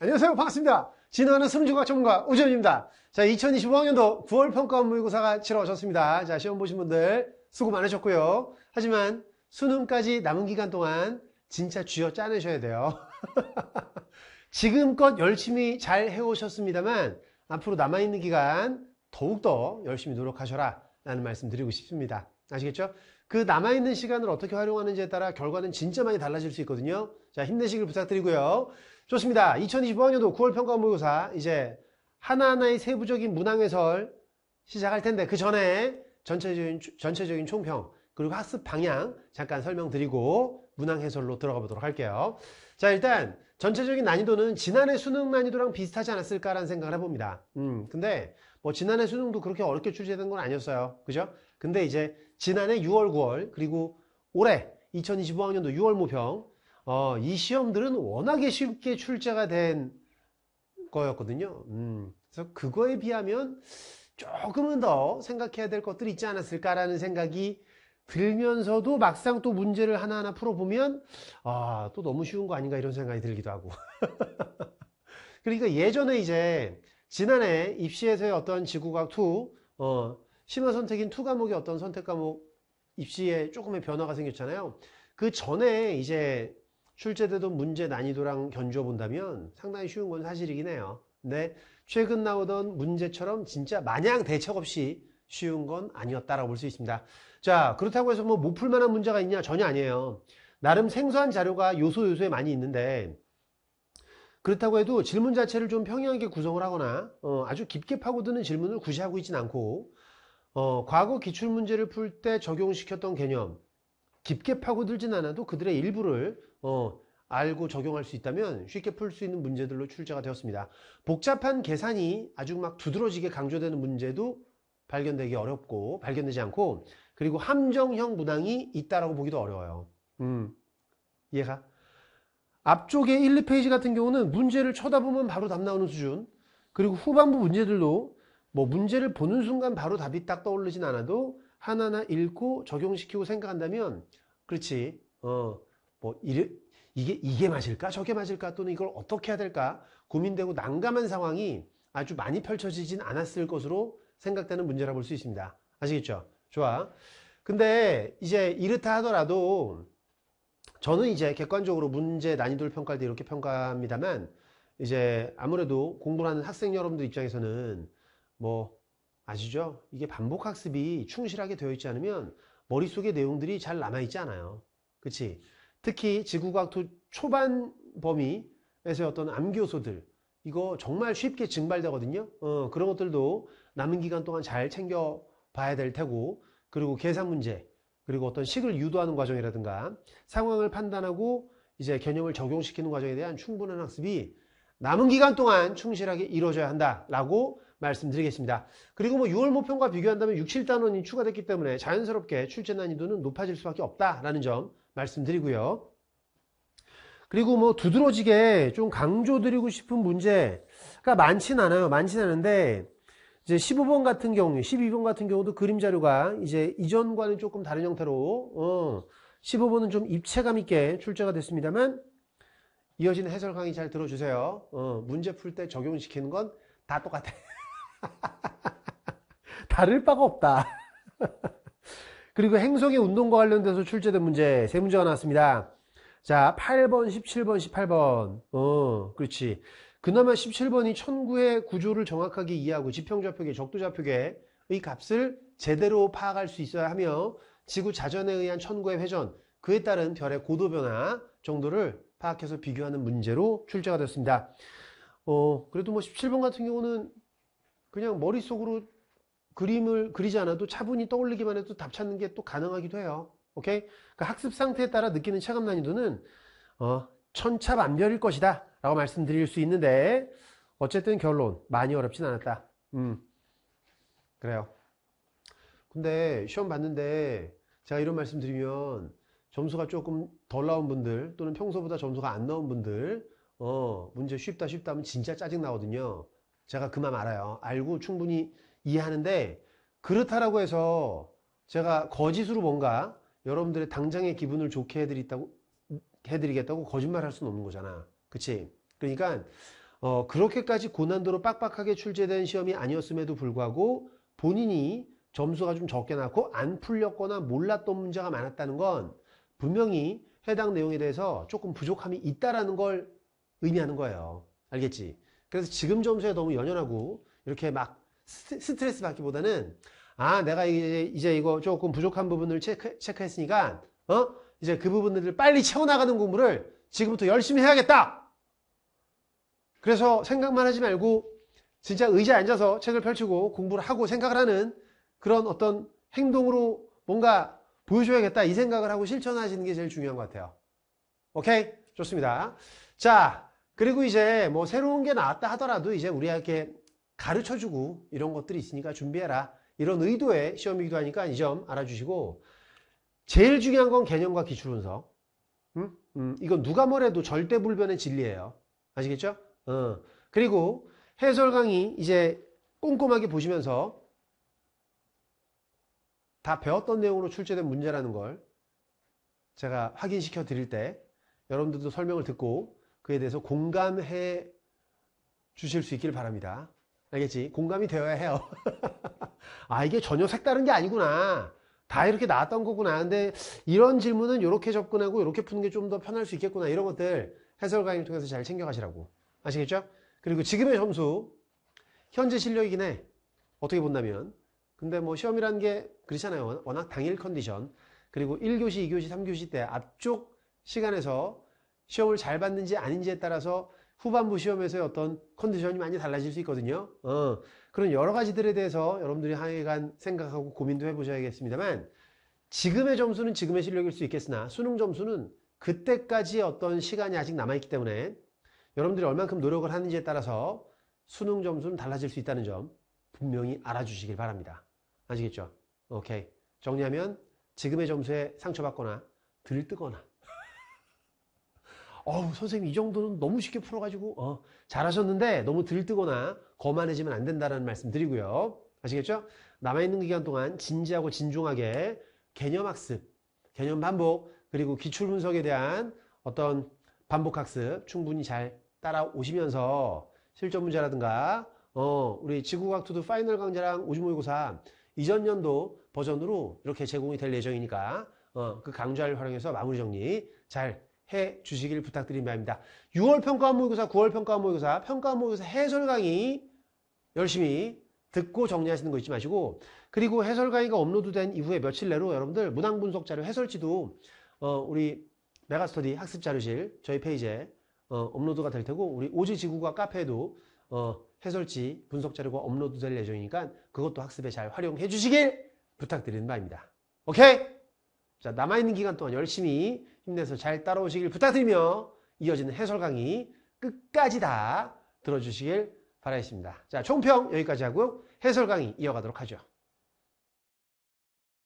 안녕하세요. 반갑습니다. 진화하는 수능중학 전문가 우지원입니다 자, 2025학년도 9월 평가 원 모의고사가 치러오셨습니다 자, 시험 보신 분들 수고 많으셨고요. 하지만 수능까지 남은 기간 동안 진짜 쥐어 짜내셔야 돼요. 지금껏 열심히 잘 해오셨습니다만 앞으로 남아있는 기간 더욱더 열심히 노력하셔라 라는 말씀 드리고 싶습니다. 아시겠죠? 그 남아있는 시간을 어떻게 활용하는지에 따라 결과는 진짜 많이 달라질 수 있거든요. 자, 힘내시길 부탁드리고요. 좋습니다. 2025학년도 9월 평가 모의고사 이제 하나하나의 세부적인 문항 해설 시작할 텐데 그 전에 전체적인, 전체적인 총평 그리고 학습 방향 잠깐 설명드리고 문항 해설로 들어가 보도록 할게요. 자 일단 전체적인 난이도는 지난해 수능 난이도랑 비슷하지 않았을까라는 생각을 해봅니다. 음 근데 뭐 지난해 수능도 그렇게 어렵게 출제된 건 아니었어요. 그죠? 근데 이제 지난해 6월, 9월 그리고 올해 2025학년도 6월 모평 어, 이 시험들은 워낙에 쉽게 출제가 된 거였거든요. 음, 그래서 그거에 비하면 조금은 더 생각해야 될 것들이 있지 않았을까라는 생각이 들면서도 막상 또 문제를 하나하나 풀어보면 아, 또 너무 쉬운 거 아닌가 이런 생각이 들기도 하고 그러니까 예전에 이제 지난해 입시에서의 어떤 지구과학 2 어, 심화 선택인 투과목이 어떤 선택 과목 입시에 조금의 변화가 생겼잖아요. 그 전에 이제 출제되던 문제 난이도랑 견주어 본다면 상당히 쉬운 건 사실이긴 해요. 근데 최근 나오던 문제처럼 진짜 마냥 대책 없이 쉬운 건 아니었다라고 볼 수 있습니다. 자, 그렇다고 해서 뭐 못 풀 만한 문제가 있냐? 전혀 아니에요. 나름 생소한 자료가 요소 요소에 많이 있는데 그렇다고 해도 질문 자체를 좀 평이하게 구성을 하거나 어, 아주 깊게 파고드는 질문을 구시하고 있진 않고 어, 과거 기출문제를 풀 때 적용시켰던 개념 깊게 파고들진 않아도 그들의 일부를 어, 알고 적용할 수 있다면 쉽게 풀 수 있는 문제들로 출제가 되었습니다. 복잡한 계산이 아주 막 두드러지게 강조되는 문제도 발견되기 어렵고 발견되지 않고 그리고 함정형 문항이 있다라고 보기도 어려워요. 음, 이해가? 앞쪽에 1, 2페이지 같은 경우는 문제를 쳐다보면 바로 답 나오는 수준 그리고 후반부 문제들도 뭐 문제를 보는 순간 바로 답이 딱 떠오르진 않아도 하나하나 읽고 적용시키고 생각한다면 그렇지 어뭐 이게 이게 맞을까 저게 맞을까 또는 이걸 어떻게 해야 될까 고민되고 난감한 상황이 아주 많이 펼쳐지진 않았을 것으로 생각되는 문제라 볼 수 있습니다 아시겠죠 좋아 근데 이제 이렇다 하더라도 저는 이제 객관적으로 문제 난이도를 평가할 때 이렇게 평가합니다만 이제 아무래도 공부를 하는 학생 여러분들 입장에서는 뭐 아시죠? 이게 반복 학습이 충실하게 되어 있지 않으면 머릿속의 내용들이 잘 남아있지 않아요. 그치? 특히 지구과학토 초반 범위에서 어떤 암기요소들 이거 정말 쉽게 증발되거든요. 어, 그런 것들도 남은 기간 동안 잘 챙겨 봐야 될 테고 그리고 계산 문제 그리고 어떤 식을 유도하는 과정이라든가 상황을 판단하고 이제 개념을 적용시키는 과정에 대한 충분한 학습이 남은 기간 동안 충실하게 이루어져야 한다라고 말씀드리겠습니다. 그리고 뭐 6월 모평과 비교한다면 6, 7단원이 추가됐기 때문에 자연스럽게 출제 난이도는 높아질 수밖에 없다라는 점 말씀드리고요. 그리고 뭐 두드러지게 좀 강조드리고 싶은 문제가 많진 않아요. 많진 않은데 이제 15번 같은 경우, 12번 같은 경우도 그림 자료가 이제 이전과는 조금 다른 형태로 어, 15번은 좀 입체감 있게 출제가 됐습니다만 이어지는 해설 강의 잘 들어주세요. 어, 문제 풀 때 적용시키는 건 다 똑같아요. 다를 바가 없다. 그리고 행성의 운동과 관련돼서 출제된 문제 세 문제가 나왔습니다. 자, 8번, 17번, 18번. 어, 그렇지. 그나마 17번이 천구의 구조를 정확하게 이해하고 지평좌표계, 적도좌표계의 값을 제대로 파악할 수 있어야 하며 지구 자전에 의한 천구의 회전, 그에 따른 별의 고도 변화 정도를 파악해서 비교하는 문제로 출제가 됐습니다 어, 그래도 뭐 17번 같은 경우는 그냥 머릿속으로 그림을 그리지 않아도 차분히 떠올리기만 해도 답 찾는 게 또 가능하기도 해요. 오케이? 그러니까 학습 상태에 따라 느끼는 체감 난이도는 어, 천차만별일 것이다 라고 말씀드릴 수 있는데 어쨌든 결론 많이 어렵진 않았다. 음. 그래요. 근데 시험 봤는데 제가 이런 말씀 드리면 점수가 조금 덜 나온 분들 또는 평소보다 점수가 안 나온 분들 어, 문제 쉽다 쉽다 하면 진짜 짜증 나거든요. 제가 그맘 알아요. 알고 충분히 이해하는데 그렇다라고 해서 제가 거짓으로 뭔가 여러분들의 당장의 기분을 좋게 해드리겠다고 해드리겠다고 거짓말 할 수는 없는 거잖아. 그치? 그러니까 어, 그렇게까지 고난도로 빡빡하게 출제된 시험이 아니었음에도 불구하고 본인이 점수가 좀 적게 나왔고 안 풀렸거나 몰랐던 문제가 많았다는 건 분명히 해당 내용에 대해서 조금 부족함이 있다라는 걸 의미하는 거예요. 알겠지? 그래서 지금 점수에 너무 연연하고 이렇게 막 스트레스 받기보다는 아 내가 이제, 이제 이거 조금 부족한 부분을 체크, 체크했으니까 어 이제 그 부분들을 빨리 채워나가는 공부를 지금부터 열심히 해야겠다 그래서 생각만 하지 말고 진짜 의자에 앉아서 책을 펼치고 공부를 하고 생각을 하는 그런 어떤 행동으로 뭔가 보여줘야겠다 이 생각을 하고 실천하시는 게 제일 중요한 것 같아요 오케이 좋습니다 자 그리고 이제 뭐 새로운 게 나왔다 하더라도 이제 우리에게 가르쳐주고 이런 것들이 있으니까 준비해라. 이런 의도의 시험이기도 하니까 이 점 알아주시고 제일 중요한 건 개념과 기출 분석. 음? 음, 이건 누가 뭐래도 절대 불변의 진리예요. 아시겠죠? 어. 그리고 해설 강의 이제 꼼꼼하게 보시면서 다 배웠던 내용으로 출제된 문제라는 걸 제가 확인시켜 드릴 때 여러분들도 설명을 듣고 그에 대해서 공감해 주실 수 있기를 바랍니다. 알겠지? 공감이 되어야 해요. 아, 이게 전혀 색다른 게 아니구나. 다 이렇게 나왔던 거구나. 근데 이런 질문은 이렇게 접근하고 이렇게 푸는 게 좀 더 편할 수 있겠구나. 이런 것들 해설 강의를 통해서 잘 챙겨가시라고. 아시겠죠? 그리고 지금의 점수, 현재 실력이긴 해. 어떻게 본다면. 근데 뭐 시험이라는 게 그렇잖아요. 워낙 당일 컨디션. 그리고 1교시, 2교시, 3교시 때 앞쪽 시간에서 시험을 잘 봤는지 아닌지에 따라서 후반부 시험에서의 어떤 컨디션이 많이 달라질 수 있거든요. 어, 그런 여러 가지들에 대해서 여러분들이 하여간 생각하고 고민도 해보셔야겠습니다만 지금의 점수는 지금의 실력일 수 있겠으나 수능 점수는 그때까지 어떤 시간이 아직 남아있기 때문에 여러분들이 얼만큼 노력을 하는지에 따라서 수능 점수는 달라질 수 있다는 점 분명히 알아주시길 바랍니다. 아시겠죠? 오케이. 정리하면 지금의 점수에 상처받거나 들뜨거나 어우, 선생님, 이 정도는 너무 쉽게 풀어가지고, 어, 잘하셨는데, 너무 들뜨거나 거만해지면 안 된다라는 말씀 드리고요. 아시겠죠? 남아있는 기간 동안 진지하고 진중하게 개념학습, 개념 반복, 그리고 기출 분석에 대한 어떤 반복학습 충분히 잘 따라오시면서 실전 문제라든가, 어, 우리 지구과학2도 파이널 강좌랑 오지모의고사 이전 년도 버전으로 이렇게 제공이 될 예정이니까, 어, 그 강좌를 활용해서 마무리 정리 잘해 주시길 부탁드린 바입니다. 6월 평가 모의고사, 9월 평가 모의고사, 평가 모의고사 해설 강의 열심히 듣고 정리하시는 거 잊지 마시고 그리고 해설 강의가 업로드된 이후에 며칠 내로 여러분들 문항 분석 자료 해설지도 어, 우리 메가스터디 학습 자료실 저희 페이지에 어, 업로드가 될 테고 우리 오지 지구가 카페에도 어, 해설지 분석 자료가 업로드 될 예정이니까 그것도 학습에 잘 활용해 주시길 부탁드리는 바입니다. 오케이? 자, 남아있는 기간 동안 열심히 힘내서 잘 따라오시길 부탁드리며 이어지는 해설 강의 끝까지 다 들어주시길 바라겠습니다. 자, 총평 여기까지 하고 해설 강의 이어가도록 하죠.